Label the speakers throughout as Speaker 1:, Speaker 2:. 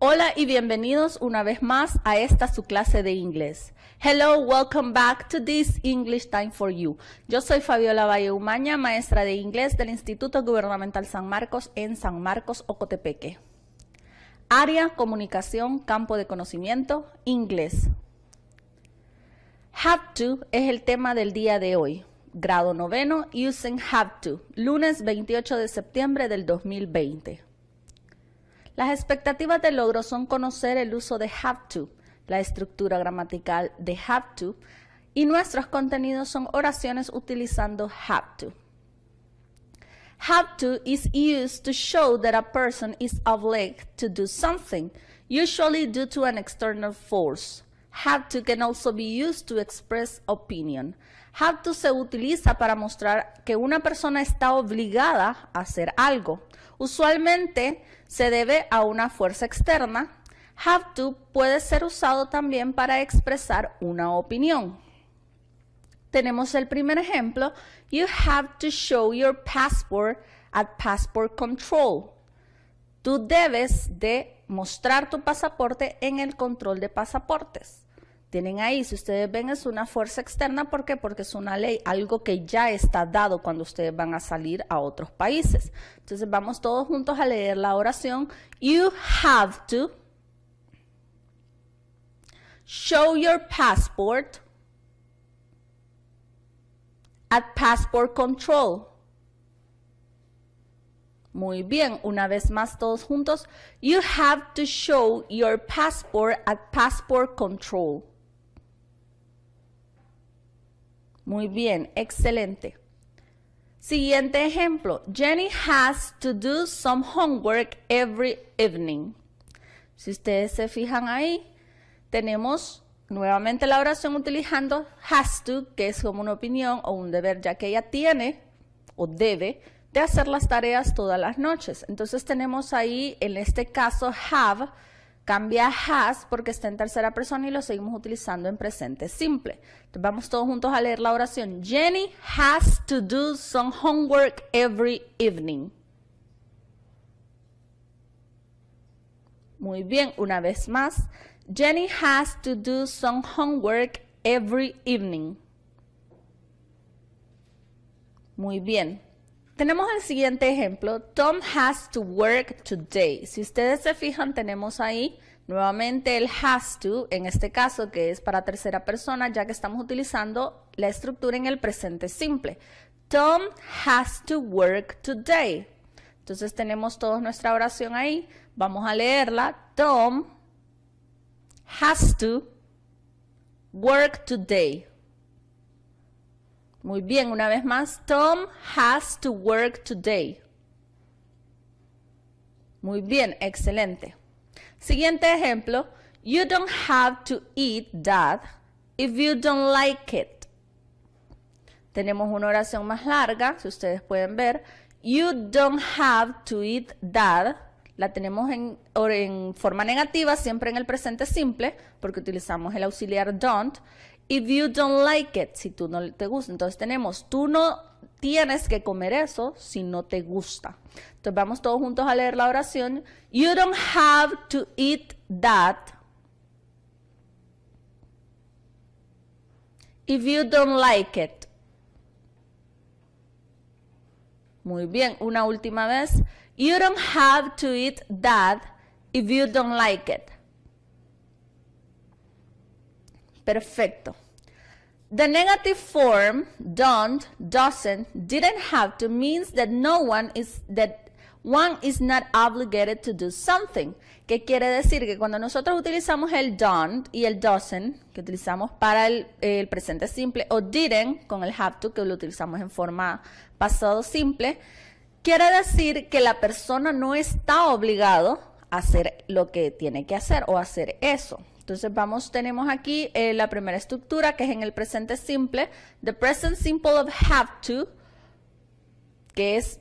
Speaker 1: Hola y bienvenidos una vez más a esta su clase de inglés. Hello, welcome back to this English Time for You. Yo soy Fabiola Valle Umaña, maestra de inglés del Instituto Gubernamental San Marcos en San Marcos, Ocotepeque. Área, comunicación, campo de conocimiento, inglés. Have to es el tema del día de hoy. Grado noveno, using have to, lunes 28 de septiembre del 2020. Las expectativas de logro son conocer el uso de have to, la estructura gramatical de have to, y nuestros contenidos son oraciones utilizando have to. Have to is used to show that a person is obliged to do something, usually due to an external force. Have to can also be used to express opinion. Have to se utiliza para mostrar que una persona está obligada a hacer algo. Usualmente se debe a una fuerza externa. Have to puede ser usado también para expresar una opinión. Tenemos el primer ejemplo. You have to show your passport at passport control. Tú debes de mostrar tu pasaporte en el control de pasaportes tienen ahí. Si ustedes ven, es una fuerza externa. ¿Por qué? Porque es una ley, algo que ya está dado cuando ustedes van a salir a otros países. Entonces, vamos todos juntos a leer la oración. You have to show your passport at passport control. Muy bien, una vez más todos juntos. You have to show your passport at passport control. Muy bien, excelente. Siguiente ejemplo. Jenny has to do some homework every evening. Si ustedes se fijan ahí, tenemos nuevamente la oración utilizando has to, que es como una opinión o un deber, ya que ella tiene o debe de hacer las tareas todas las noches. Entonces tenemos ahí, en este caso, have, Cambia has porque está en tercera persona y lo seguimos utilizando en presente simple. vamos todos juntos a leer la oración. Jenny has to do some homework every evening. Muy bien, una vez más. Jenny has to do some homework every evening. Muy bien. Tenemos el siguiente ejemplo. Tom has to work today. Si ustedes se fijan, tenemos ahí nuevamente el has to, en este caso que es para tercera persona, ya que estamos utilizando la estructura en el presente simple. Tom has to work today. Entonces tenemos toda nuestra oración ahí. Vamos a leerla. Tom has to work today. Muy bien, una vez más. Tom has to work today. Muy bien, excelente. Siguiente ejemplo. You don't have to eat that if you don't like it. Tenemos una oración más larga, si ustedes pueden ver. You don't have to eat that. La tenemos en, en forma negativa, siempre en el presente simple, porque utilizamos el auxiliar don't. If you don't like it, si tú no te gusta. Entonces tenemos, tú no tienes que comer eso si no te gusta. Entonces vamos todos juntos a leer la oración. You don't have to eat that. If you don't like it. Muy bien, una última vez. You don't have to eat that if you don't like it. Perfecto. The negative form don't, doesn't, didn't have to means that no one is that one is not obligated to do something. ¿Qué quiere decir que cuando nosotros utilizamos el don't y el doesn't, que utilizamos para el, el presente simple, o didn't con el have to, que lo utilizamos en forma pasado simple, quiere decir que la persona no está obligado a hacer lo que tiene que hacer o hacer eso. Entonces vamos, tenemos aquí eh, la primera estructura que es en el presente simple. The present simple of have to, que es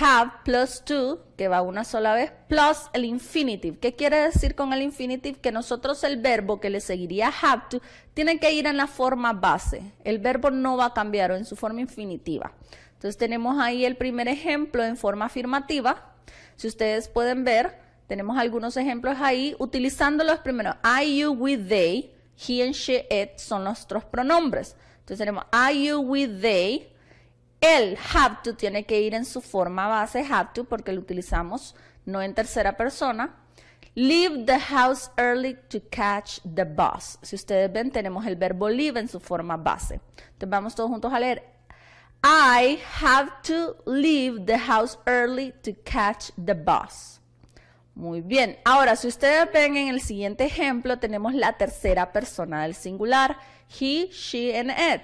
Speaker 1: have plus to, que va una sola vez, plus el infinitive. ¿Qué quiere decir con el infinitive? Que nosotros el verbo que le seguiría have to tiene que ir en la forma base. El verbo no va a cambiar o en su forma infinitiva. Entonces tenemos ahí el primer ejemplo en forma afirmativa. Si ustedes pueden ver, tenemos algunos ejemplos ahí utilizando los primeros. I, you, we, they, he and she, it son nuestros pronombres. Entonces tenemos I, you, we, they. El have to tiene que ir en su forma base, have to, porque lo utilizamos no en tercera persona. Leave the house early to catch the bus. Si ustedes ven, tenemos el verbo leave en su forma base. Entonces vamos todos juntos a leer. I have to leave the house early to catch the bus. Muy bien. Ahora, si ustedes ven en el siguiente ejemplo, tenemos la tercera persona del singular. He, she, and it.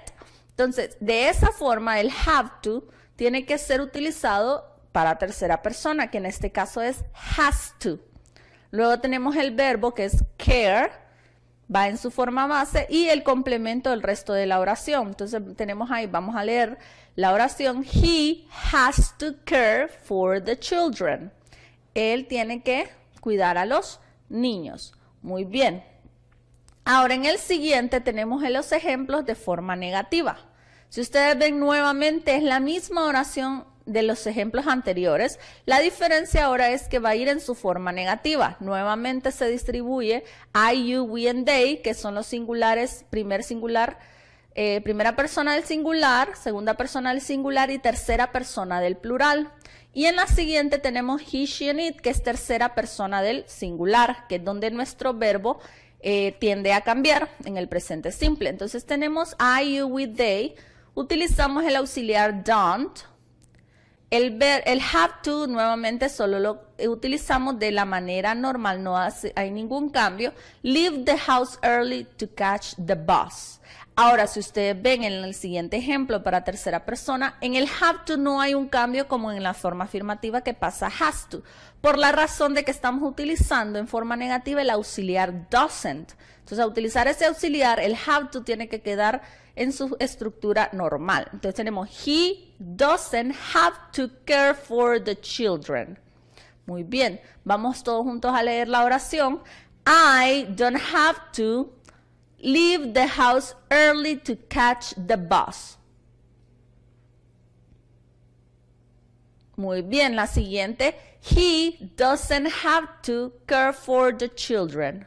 Speaker 1: Entonces, de esa forma, el have to tiene que ser utilizado para tercera persona, que en este caso es has to. Luego tenemos el verbo que es care, va en su forma base, y el complemento del resto de la oración. Entonces tenemos ahí, vamos a leer la oración, he has to care for the children él tiene que cuidar a los niños. Muy bien. Ahora en el siguiente tenemos los ejemplos de forma negativa. Si ustedes ven nuevamente es la misma oración de los ejemplos anteriores. La diferencia ahora es que va a ir en su forma negativa. Nuevamente se distribuye I, you, we and they, que son los singulares, primer singular, eh, primera persona del singular, segunda persona del singular y tercera persona del plural. Y en la siguiente tenemos he, she and it, que es tercera persona del singular, que es donde nuestro verbo eh, tiende a cambiar en el presente simple. Entonces tenemos I, you, we, they. Utilizamos el auxiliar don't. El, el have to nuevamente solo lo utilizamos de la manera normal, no hace, hay ningún cambio. Leave the house early to catch the bus. Ahora, si ustedes ven en el siguiente ejemplo para tercera persona, en el have to no hay un cambio como en la forma afirmativa que pasa has to, por la razón de que estamos utilizando en forma negativa el auxiliar doesn't. Entonces, a utilizar ese auxiliar, el have to tiene que quedar en su estructura normal. Entonces tenemos he doesn't have to care for the children. Muy bien, vamos todos juntos a leer la oración. I don't have to Leave the house early to catch the bus. Muy bien, la siguiente. He doesn't have to care for the children.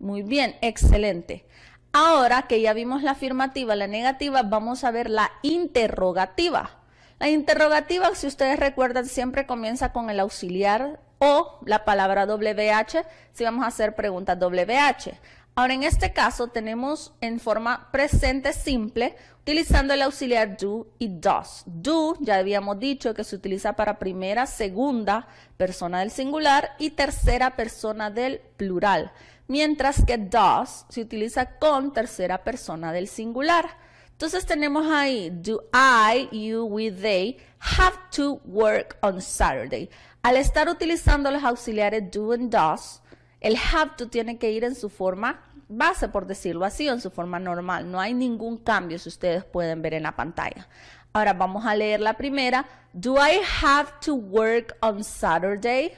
Speaker 1: Muy bien, excelente. Ahora que ya vimos la afirmativa, la negativa, vamos a ver la interrogativa. La interrogativa, si ustedes recuerdan, siempre comienza con el auxiliar o la palabra WH, si vamos a hacer preguntas WH. Ahora, en este caso, tenemos en forma presente simple, utilizando el auxiliar do y does. Do, ya habíamos dicho que se utiliza para primera, segunda persona del singular y tercera persona del plural. Mientras que does se utiliza con tercera persona del singular. Entonces tenemos ahí, do I, you, we, they have to work on Saturday. Al estar utilizando los auxiliares do and does, el have to tiene que ir en su forma base, por decirlo así, en su forma normal. No hay ningún cambio, si ustedes pueden ver en la pantalla. Ahora vamos a leer la primera. Do I have to work on Saturday?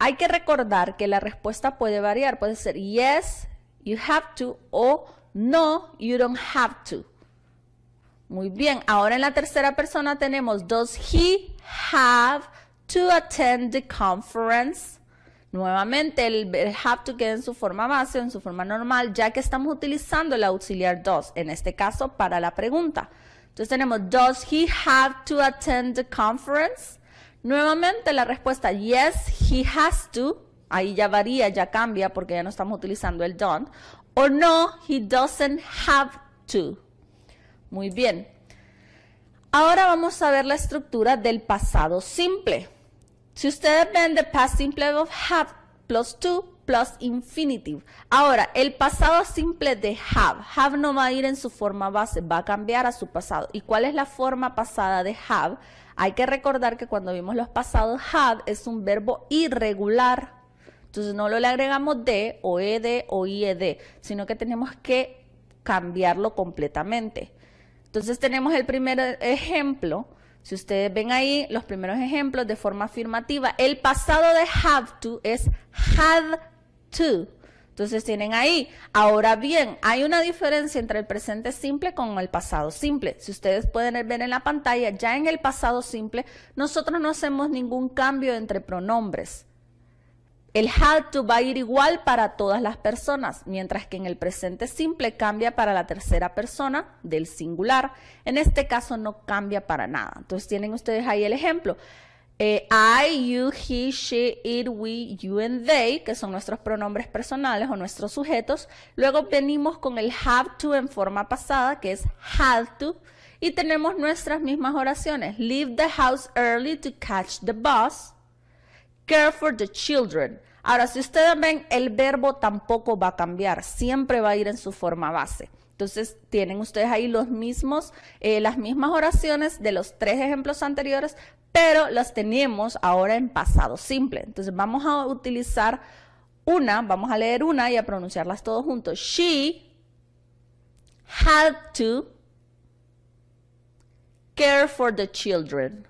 Speaker 1: Hay que recordar que la respuesta puede variar. Puede ser yes, you have to o no, you don't have to. Muy bien, ahora en la tercera persona tenemos does he have to attend the conference? Nuevamente el, have to queda en su forma base, en su forma normal, ya que estamos utilizando el auxiliar does, en este caso para la pregunta. Entonces tenemos does he have to attend the conference? Nuevamente la respuesta yes, he has to. Ahí ya varía, ya cambia porque ya no estamos utilizando el don't o no, he doesn't have to. Muy bien. Ahora vamos a ver la estructura del pasado simple. Si ustedes ven the past simple of have plus to plus infinitive. Ahora, el pasado simple de have. Have no va a ir en su forma base, va a cambiar a su pasado. ¿Y cuál es la forma pasada de have? Hay que recordar que cuando vimos los pasados, have es un verbo irregular entonces no lo le agregamos de, o ED o IED, sino que tenemos que cambiarlo completamente. Entonces tenemos el primer ejemplo, si ustedes ven ahí los primeros ejemplos de forma afirmativa, el pasado de have to es had to. Entonces tienen ahí. Ahora bien, hay una diferencia entre el presente simple con el pasado simple. Si ustedes pueden ver en la pantalla, ya en el pasado simple, nosotros no hacemos ningún cambio entre pronombres. El had to va a ir igual para todas las personas, mientras que en el presente simple cambia para la tercera persona del singular. En este caso no cambia para nada. Entonces tienen ustedes ahí el ejemplo. Eh, I, you, he, she, it, we, you and they, que son nuestros pronombres personales o nuestros sujetos. Luego venimos con el have to en forma pasada, que es had to. Y tenemos nuestras mismas oraciones. Leave the house early to catch the bus. Care for the children. Ahora, si ustedes ven, el verbo tampoco va a cambiar, siempre va a ir en su forma base. Entonces, tienen ustedes ahí los mismos, eh, las mismas oraciones de los tres ejemplos anteriores, pero las tenemos ahora en pasado simple. Entonces, vamos a utilizar una, vamos a leer una y a pronunciarlas todos juntos. She had to care for the children.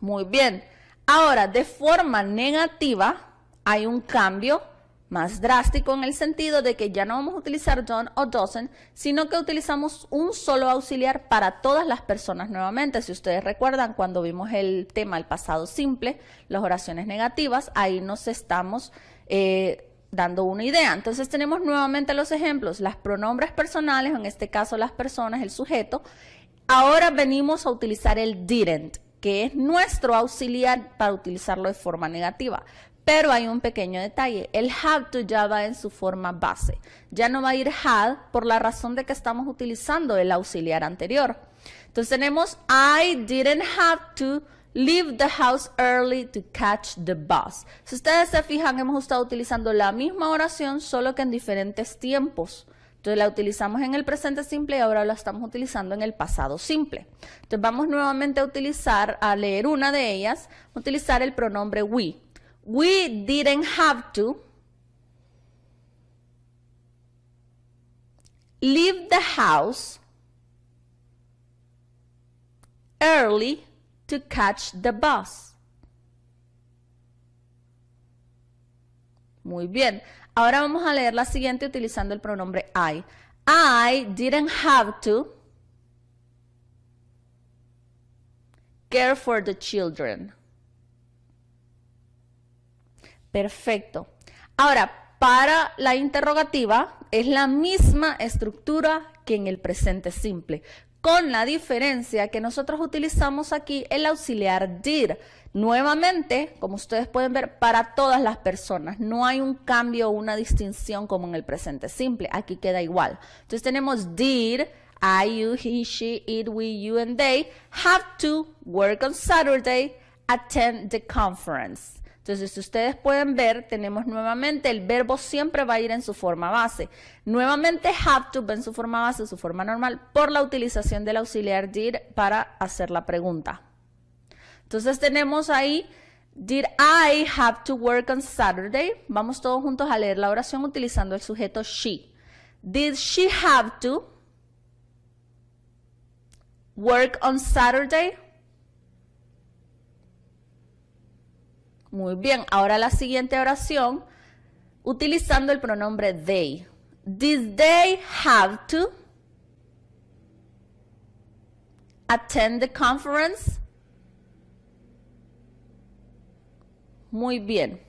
Speaker 1: Muy bien. Ahora, de forma negativa, hay un cambio más drástico en el sentido de que ya no vamos a utilizar don o doesn't, sino que utilizamos un solo auxiliar para todas las personas nuevamente. Si ustedes recuerdan, cuando vimos el tema el pasado simple, las oraciones negativas, ahí nos estamos eh, dando una idea. Entonces tenemos nuevamente los ejemplos, las pronombres personales, en este caso las personas, el sujeto. Ahora venimos a utilizar el didn't que es nuestro auxiliar para utilizarlo de forma negativa. Pero hay un pequeño detalle, el have to ya va en su forma base, ya no va a ir had por la razón de que estamos utilizando el auxiliar anterior. Entonces tenemos I didn't have to leave the house early to catch the bus. Si ustedes se fijan, hemos estado utilizando la misma oración, solo que en diferentes tiempos. Entonces la utilizamos en el presente simple y ahora la estamos utilizando en el pasado simple. Entonces vamos nuevamente a utilizar, a leer una de ellas, utilizar el pronombre we. We didn't have to leave the house early to catch the bus. Muy bien. Ahora vamos a leer la siguiente utilizando el pronombre I. I didn't have to care for the children. Perfecto. Ahora, para la interrogativa es la misma estructura que en el presente simple, con la diferencia que nosotros utilizamos aquí el auxiliar did. Nuevamente, como ustedes pueden ver, para todas las personas no hay un cambio o una distinción como en el presente simple. Aquí queda igual. Entonces tenemos did, I, you, he, she, it, we, you, and they have to work on Saturday, attend the conference. Entonces, si ustedes pueden ver, tenemos nuevamente el verbo siempre va a ir en su forma base. Nuevamente, have to va en su forma base, su forma normal, por la utilización del auxiliar did para hacer la pregunta. Entonces tenemos ahí, did I have to work on Saturday? Vamos todos juntos a leer la oración utilizando el sujeto she. Did she have to work on Saturday? Muy bien, ahora la siguiente oración utilizando el pronombre they. Did they have to attend the conference? Muy bien.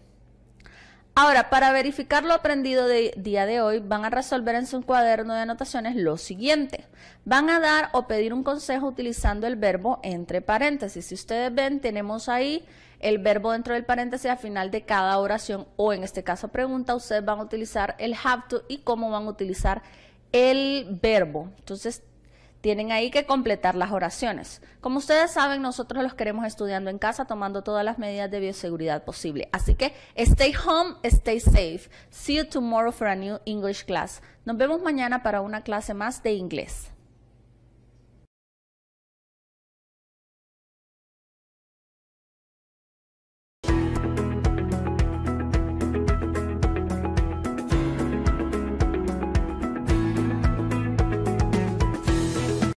Speaker 1: Ahora, para verificar lo aprendido de día de hoy, van a resolver en su cuaderno de anotaciones lo siguiente. Van a dar o pedir un consejo utilizando el verbo entre paréntesis. Si ustedes ven, tenemos ahí el verbo dentro del paréntesis al final de cada oración o en este caso pregunta, ustedes van a utilizar el have to y cómo van a utilizar el verbo. Entonces, tienen ahí que completar las oraciones. Como ustedes saben, nosotros los queremos estudiando en casa, tomando todas las medidas de bioseguridad posible. Así que stay home, stay safe. See you tomorrow for a new English class. Nos vemos mañana para una clase más de inglés.